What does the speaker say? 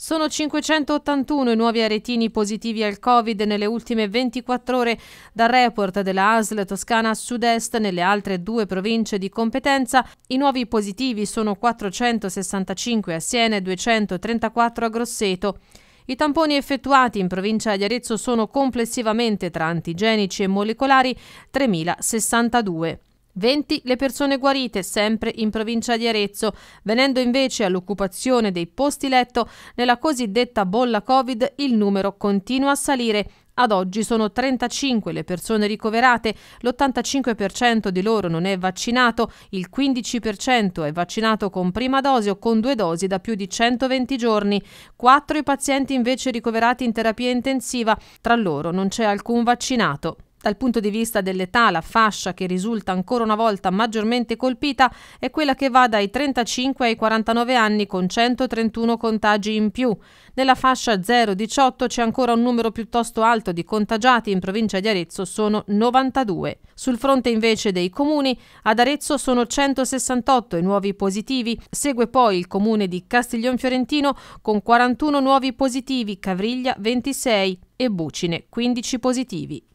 Sono 581 i nuovi aretini positivi al Covid nelle ultime 24 ore dal report della ASL Toscana Sud-Est nelle altre due province di competenza. I nuovi positivi sono 465 a Siena e 234 a Grosseto. I tamponi effettuati in provincia di Arezzo sono complessivamente tra antigenici e molecolari 3062. 20 le persone guarite, sempre in provincia di Arezzo, venendo invece all'occupazione dei posti letto nella cosiddetta bolla Covid il numero continua a salire. Ad oggi sono 35 le persone ricoverate, l'85% di loro non è vaccinato, il 15% è vaccinato con prima dose o con due dosi da più di 120 giorni, 4 i pazienti invece ricoverati in terapia intensiva, tra loro non c'è alcun vaccinato. Dal punto di vista dell'età, la fascia che risulta ancora una volta maggiormente colpita è quella che va dai 35 ai 49 anni con 131 contagi in più. Nella fascia 0-18 c'è ancora un numero piuttosto alto di contagiati in provincia di Arezzo, sono 92. Sul fronte invece dei comuni, ad Arezzo sono 168 i nuovi positivi, segue poi il comune di Castiglion Fiorentino con 41 nuovi positivi, Cavriglia 26 e Bucine 15 positivi.